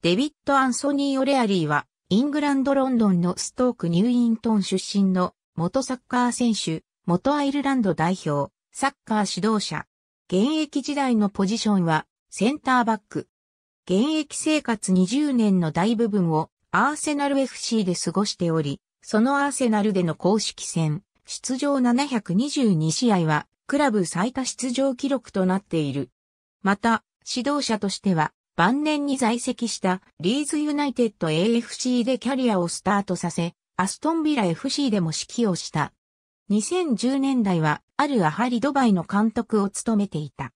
デビッド・アンソニー・オレアリーは、イングランド・ロンドンのストーク・ニューイントン出身の元サッカー選手、元アイルランド代表、サッカー指導者。現役時代のポジションはセンターバック。現役生活20年の大部分をアーセナル FC で過ごしており、そのアーセナルでの公式戦、出場722試合は、クラブ最多出場記録となっている。また、指導者としては、晩年に在籍したリーズユナイテッド AFC でキャリアをスタートさせ、アストンビラ FC でも指揮をした。2010年代はあるアハリドバイの監督を務めていた。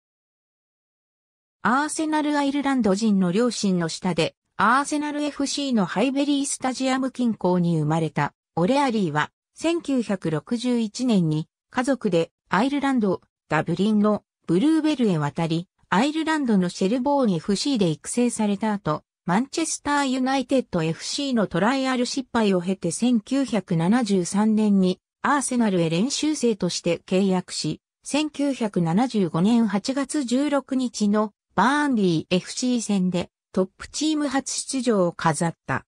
アーセナルアイルランド人の両親の下で、アーセナル FC のハイベリースタジアム近郊に生まれたオレアリーは、1961年に家族でアイルランド、ダブリンのブルーベルへ渡り、アイルランドのシェルボーン FC で育成された後、マンチェスターユナイテッド FC のトライアル失敗を経て1973年にアーセナルへ練習生として契約し、1975年8月16日のバーンリー FC 戦でトップチーム初出場を飾った。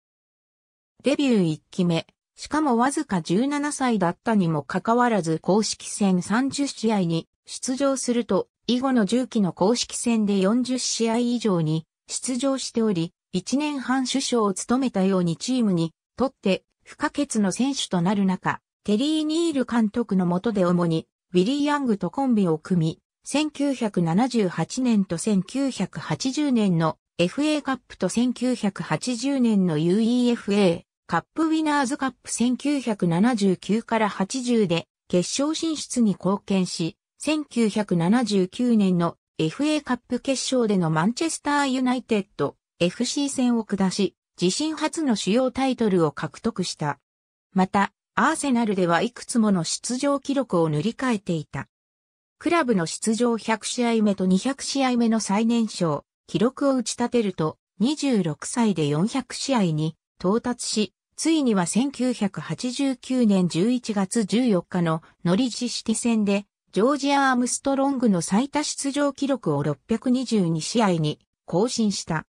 デビュー1期目、しかもわずか17歳だったにもかかわらず公式戦30試合に出場すると以後の重機の公式戦で40試合以上に出場しており、1年半首相を務めたようにチームにとって不可欠の選手となる中、テリー・ニール監督の下で主にウィリー・ヤングとコンビを組み、1978年と1980年の FA カップと1980年の UEFA カップウィナーズカップ1979から80で決勝進出に貢献し、1979年の FA カップ決勝でのマンチェスターユナイテッド FC 戦を下し、自身初の主要タイトルを獲得した。また、アーセナルではいくつもの出場記録を塗り替えていた。クラブの出場100試合目と200試合目の最年少、記録を打ち立てると、26歳で400試合に到達し、ついには1989年11月14日のノリジシティ戦でジョージ・アームストロングの最多出場記録を622試合に更新した。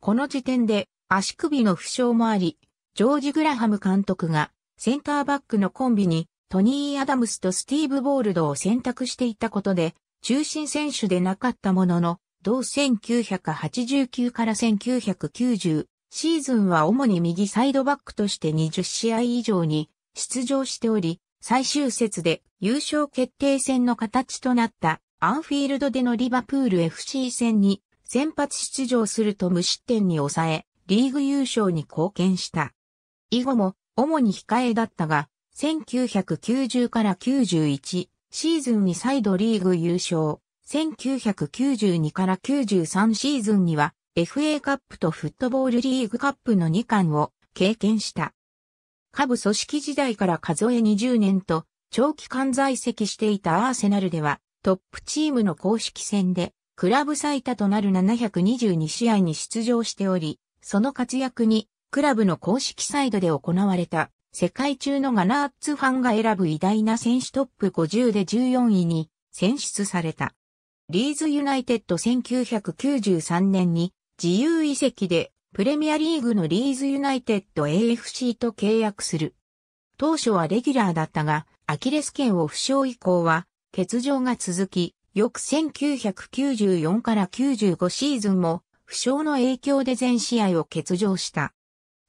この時点で足首の負傷もあり、ジョージ・グラハム監督がセンターバックのコンビにトニー・アダムスとスティーブ・ボールドを選択していたことで中心選手でなかったものの、同1989から1990シーズンは主に右サイドバックとして20試合以上に出場しており、最終節で優勝決定戦の形となったアンフィールドでのリバプール FC 戦に先発出場すると無失点に抑え、リーグ優勝に貢献した。以後も主に控えだったが、1990から91シーズンに再度リーグ優勝、1992から93シーズンには FA カップとフットボールリーグカップの2冠を経験した。下部組織時代から数え20年と長期間在籍していたアーセナルではトップチームの公式戦でクラブ最多となる722試合に出場しており、その活躍にクラブの公式サイドで行われた世界中のガナーツファンが選ぶ偉大な選手トップ50で14位に選出された。リーズユナイテッド1993年に自由移籍でプレミアリーグのリーズユナイテッド AFC と契約する。当初はレギュラーだったが、アキレス腱を負傷以降は、欠場が続き、翌1994から95シーズンも、負傷の影響で全試合を欠場した。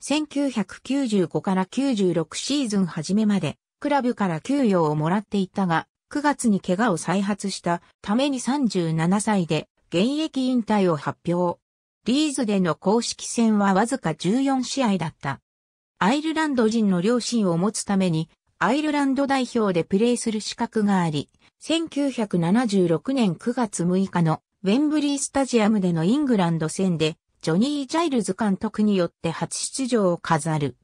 1995から96シーズン初めまで、クラブから給与をもらっていたが、9月に怪我を再発したために37歳で現役引退を発表。リーズでの公式戦はわずか14試合だった。アイルランド人の両親を持つために、アイルランド代表でプレーする資格があり、1976年9月6日のウェンブリースタジアムでのイングランド戦で、ジョニー・ジャイルズ監督によって初出場を飾る。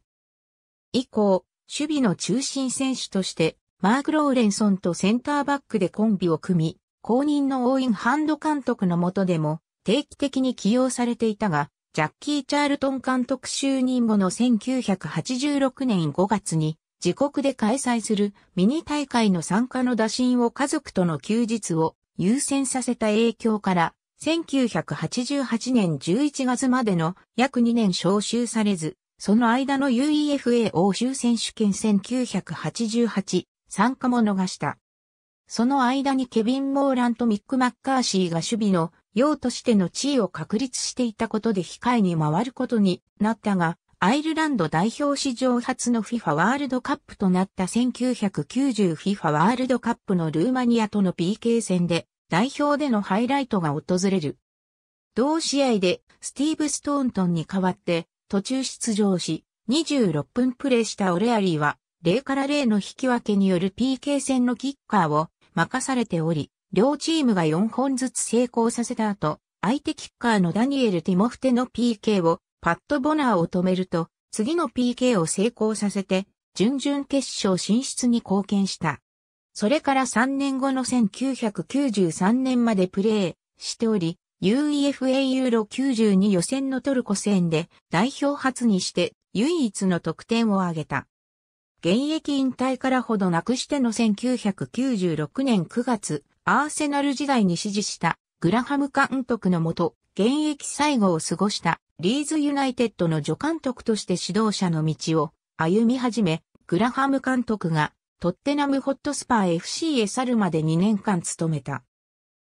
以降、守備の中心選手として、マーク・ローレンソンとセンターバックでコンビを組み、公認のオーインハンド監督の下でも、定期的に起用されていたが、ジャッキー・チャールトン監督就任後の1986年5月に、自国で開催するミニ大会の参加の打診を家族との休日を優先させた影響から、1988年11月までの約2年招集されず、その間の UEFA 欧州選手権1988参加も逃した。その間にケビン・モーランとミック・マッカーシーが守備の用としての地位を確立していたことで控えに回ることになったが、アイルランド代表史上初の FIFA ワールドカップとなった 1990FIFA ワールドカップのルーマニアとの PK 戦で代表でのハイライトが訪れる。同試合でスティーブ・ストーントンに代わって途中出場し26分プレーしたオレアリーは0から0の引き分けによる PK 戦のキッカーを任されており、両チームが4本ずつ成功させた後、相手キッカーのダニエル・ティモフテの PK を、パッド・ボナーを止めると、次の PK を成功させて、準々決勝進出に貢献した。それから3年後の1993年までプレーしており、UEFA ユーロ92予選のトルコ戦で代表初にして唯一の得点を挙げた。現役引退からほどなくしての1996年9月、アーセナル時代に支持したグラハム監督のもと、現役最後を過ごしたリーズユナイテッドの助監督として指導者の道を歩み始め、グラハム監督がトッテナムホットスパー FC へ去るまで2年間務めた。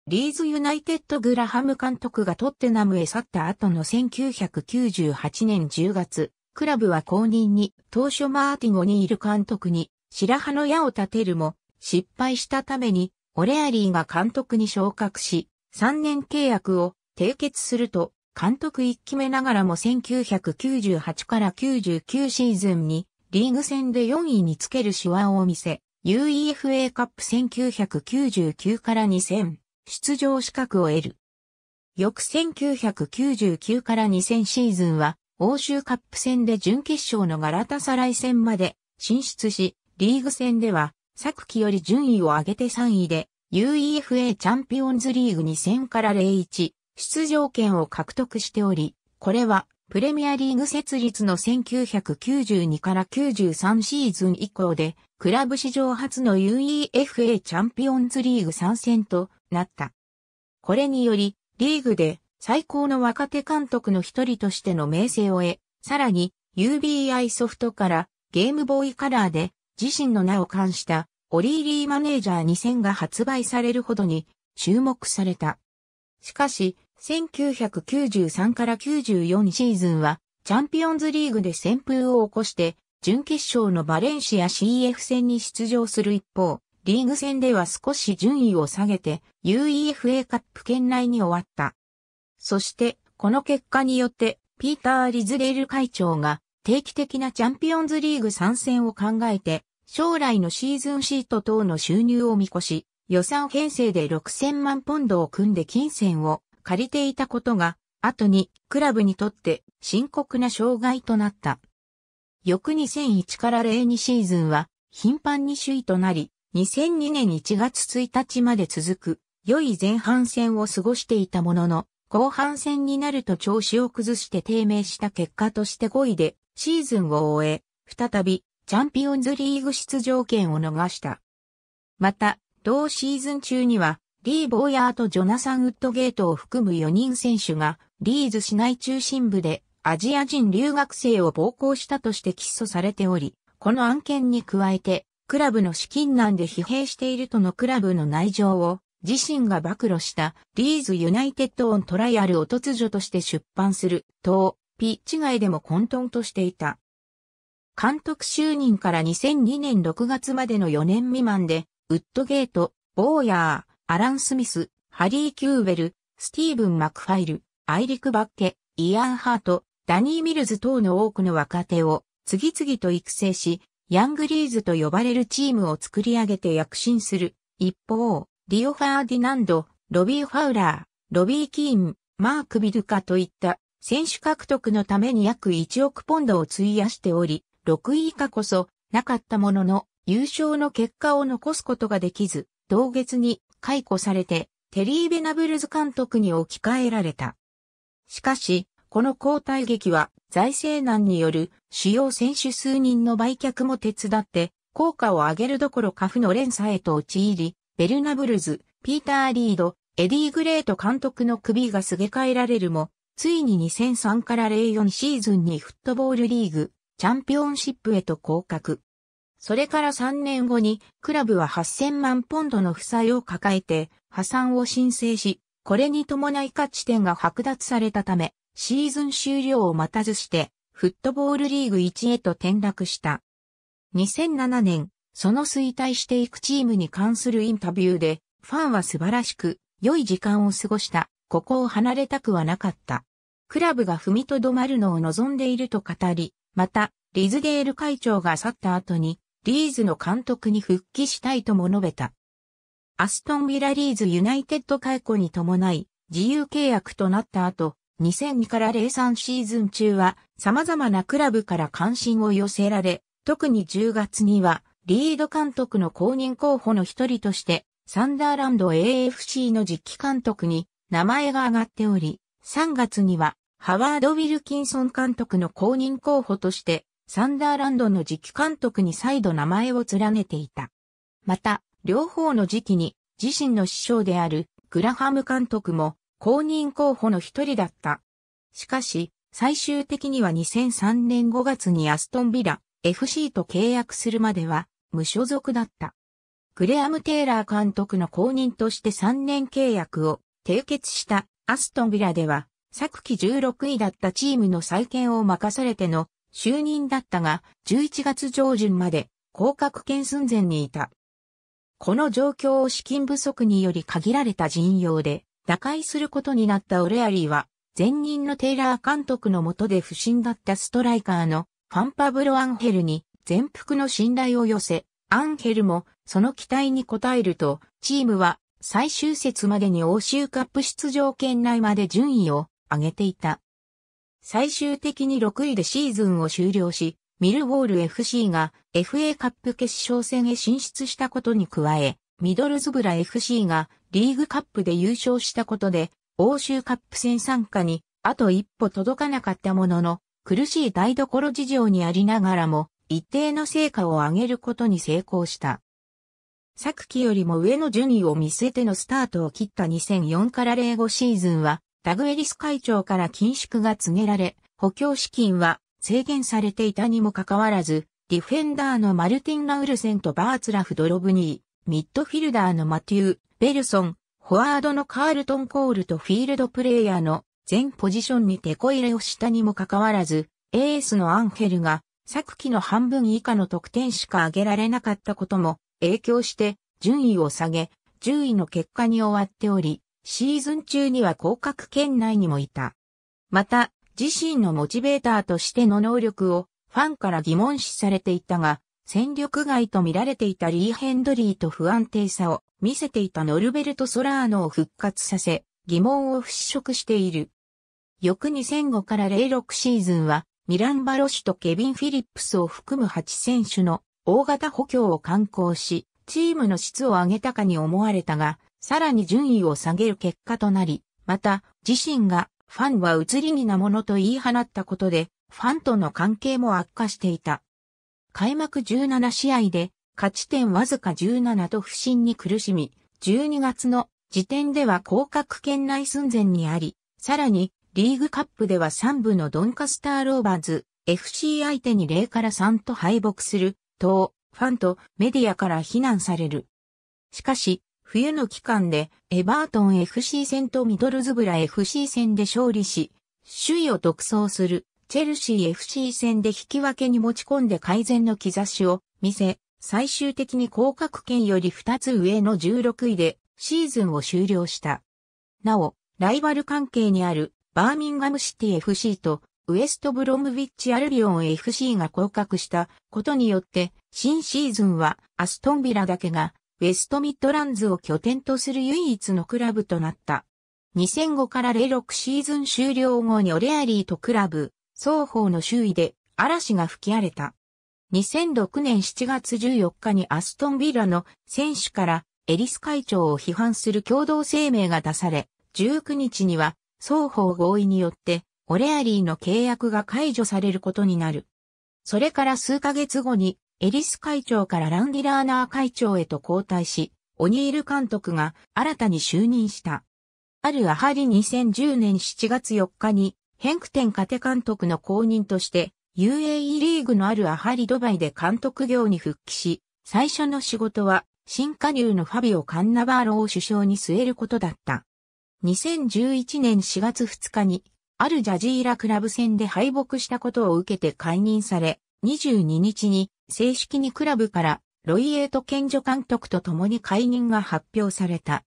リーズユナイテッドグラハム監督がトッテナムへ去った後の1998年10月、クラブは公認に当初マーティゴにいる監督に白羽の矢を立てるも失敗したためにオレアリーが監督に昇格し、3年契約を締結すると、監督1期目ながらも1998から99シーズンにリーグ戦で4位につける手腕を見せ、UEFA カップ1999から2000出場資格を得る。翌1999から2000シーズンは欧州カップ戦で準決勝のガラタサライ戦まで進出し、リーグ戦では昨季より順位を上げて3位で、UEFA チャンピオンズリーグ2戦から01出場権を獲得しており、これはプレミアリーグ設立の1992から93シーズン以降で、クラブ史上初の UEFA チャンピオンズリーグ参戦となった。これにより、リーグで最高の若手監督の一人としての名声を得、さらに UBI ソフトからゲームボーイカラーで自身の名を冠したオリーリーマネージャー2000が発売されるほどに注目された。しかし、1993から94シーズンは、チャンピオンズリーグで旋風を起こして、準決勝のバレンシア CF 戦に出場する一方、リーグ戦では少し順位を下げて、UEFA カップ圏内に終わった。そして、この結果によって、ピーター・リズレール会長が、定期的なチャンピオンズリーグ参戦を考えて、将来のシーズンシート等の収入を見越し、予算編成で6000万ポンドを組んで金銭を借りていたことが、後にクラブにとって深刻な障害となった。翌2001から02シーズンは頻繁に首位となり、2002年1月1日まで続く良い前半戦を過ごしていたものの、後半戦になると調子を崩して低迷した結果として5位でシーズンを終え、再びチャンピオンズリーグ出場権を逃した。また、同シーズン中には、リー・ボーヤーとジョナサン・ウッドゲートを含む4人選手が、リーズ市内中心部でアジア人留学生を暴行したとして起訴されており、この案件に加えて、クラブの資金難で疲弊しているとのクラブの内情を、自身が暴露したリーズ・ユナイテッド・オン・トライアルを突如として出版する、等、ピッチ外でも混沌としていた。監督就任から2002年6月までの4年未満で、ウッドゲート、ボーヤー、アラン・スミス、ハリー・キューベル、スティーブン・マクファイル、アイリク・バッケ、イアン・ハート、ダニー・ミルズ等の多くの若手を次々と育成し、ヤングリーズと呼ばれるチームを作り上げて躍進する。一方、リオ・ファーディナンド、ロビー・ファウラー、ロビー・キーン、マーク・ビルカといった選手獲得のために約1億ポンドを費やしており、6位以下こそなかったものの、優勝の結果を残すことができず、同月に解雇されて、テリー・ベナブルズ監督に置き換えられた。しかし、この交代劇は財政難による主要選手数人の売却も手伝って、効果を上げるどころか負の連鎖へと陥り、ベルナブルズ、ピーター・リード、エディ・グレート監督の首がすげ替えられるも、ついに2003から04シーズンにフットボールリーグ、チャンピオンシップへと降格。それから3年後に、クラブは8000万ポンドの負債を抱えて、破産を申請し、これに伴い価値点が剥奪されたため、シーズン終了を待たずして、フットボールリーグ1へと転落した。2007年、その衰退していくチームに関するインタビューで、ファンは素晴らしく、良い時間を過ごした。ここを離れたくはなかった。クラブが踏みとどまるのを望んでいると語り、また、リズデール会長が去った後に、リーズの監督に復帰したいとも述べた。アストンビラリーズユナイテッド解雇に伴い、自由契約となった後、2002から03シーズン中は様々なクラブから関心を寄せられ、特に10月にはリード監督の公認候補の一人として、サンダーランド AFC の実機監督に名前が挙がっており、3月にはハワード・ウィルキンソン監督の公認候補として、サンダーランドの次期監督に再度名前を連ねていた。また、両方の時期に自身の師匠であるグラハム監督も公認候補の一人だった。しかし、最終的には2003年5月にアストンビラ FC と契約するまでは無所属だった。グレアム・テイラー監督の公認として3年契約を締結したアストンビラでは、昨季16位だったチームの再建を任されての就任だったが、11月上旬まで降格圏寸前にいた。この状況を資金不足により限られた陣容で打開することになったオレアリーは、前任のテイラー監督の下で不審だったストライカーのファンパブロ・アンヘルに全幅の信頼を寄せ、アンヘルもその期待に応えると、チームは最終節までに欧州カップ出場圏内まで順位を上げていた。最終的に6位でシーズンを終了し、ミルウォール FC が FA カップ決勝戦へ進出したことに加え、ミドルズブラ FC がリーグカップで優勝したことで、欧州カップ戦参加にあと一歩届かなかったものの、苦しい台所事情にありながらも、一定の成果を上げることに成功した。昨季よりも上の順位を見据えてのスタートを切った2004から05シーズンは、ダグエリス会長から緊縮が告げられ、補強資金は制限されていたにもかかわらず、ディフェンダーのマルティン・ラウルセンとバーツラフ・ドロブニー、ミッドフィルダーのマティウ、ベルソン、フォワードのカールトン・コールとフィールドプレイヤーの全ポジションに手こ入れをしたにもかかわらず、エースのアンヘルが昨季の半分以下の得点しか上げられなかったことも影響して順位を下げ、10位の結果に終わっており、シーズン中には降格圏内にもいた。また、自身のモチベーターとしての能力をファンから疑問視されていたが、戦力外と見られていたリー・ヘンドリーと不安定さを見せていたノルベルト・ソラーノを復活させ、疑問を払拭している。翌2005から06シーズンは、ミラン・バロシュとケビン・フィリップスを含む8選手の大型補強を敢行し、チームの質を上げたかに思われたが、さらに順位を下げる結果となり、また、自身がファンは移り気なものと言い放ったことで、ファンとの関係も悪化していた。開幕17試合で、勝ち点わずか17と不振に苦しみ、12月の時点では降格圏内寸前にあり、さらに、リーグカップでは3部のドンカスターローバーズ、FC 相手に0から3と敗北する党、ファンとメディアから非難される。しかし、冬の期間でエバートン FC 戦とミドルズブラ FC 戦で勝利し、首位を独走するチェルシー FC 戦で引き分けに持ち込んで改善の兆しを見せ、最終的に降格圏より2つ上の16位でシーズンを終了した。なお、ライバル関係にあるバーミンガムシティ FC とウエストブロムビッチアルビオン FC が降格したことによって、新シーズンはアストンビラだけが、ウェストミッドランズを拠点とする唯一のクラブとなった。2005から06シーズン終了後にオレアリーとクラブ、双方の周囲で嵐が吹き荒れた。2006年7月14日にアストンビラの選手からエリス会長を批判する共同声明が出され、19日には双方合意によってオレアリーの契約が解除されることになる。それから数ヶ月後に、エリス会長からランディラーナー会長へと交代し、オニール監督が新たに就任した。あるアハリ2010年7月4日に、ヘンクテンカテ監督の後任として、UAE リーグのあるアハリドバイで監督業に復帰し、最初の仕事は、新加入のファビオ・カンナバーロを首相に据えることだった。2011年4月2日に、あるジャジーラクラブ戦で敗北したことを受けて解任され、22日に正式にクラブからロイエート賢助監督と共に解任が発表された。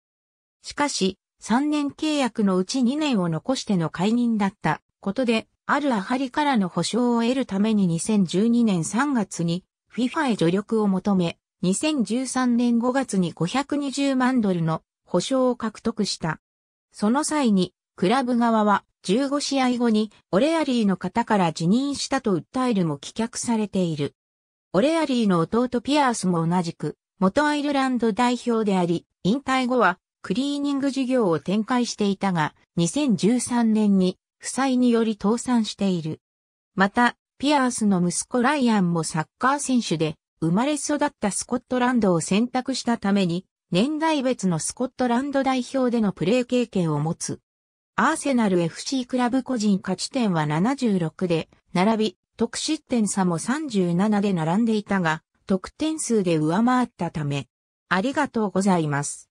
しかし、3年契約のうち2年を残しての解任だったことで、あるアハリからの保証を得るために2012年3月に FIFA へ助力を求め、2013年5月に520万ドルの保証を獲得した。その際にクラブ側は15試合後にオレアリーの方から辞任したと訴えるも棄却されている。オレアリーの弟ピアースも同じく元アイルランド代表であり、引退後はクリーニング事業を展開していたが、2013年に負債により倒産している。また、ピアースの息子ライアンもサッカー選手で、生まれ育ったスコットランドを選択したために、年代別のスコットランド代表でのプレー経験を持つ。アーセナル FC クラブ個人勝ち点は76で、並び、得失点差も37で並んでいたが、得点数で上回ったため、ありがとうございます。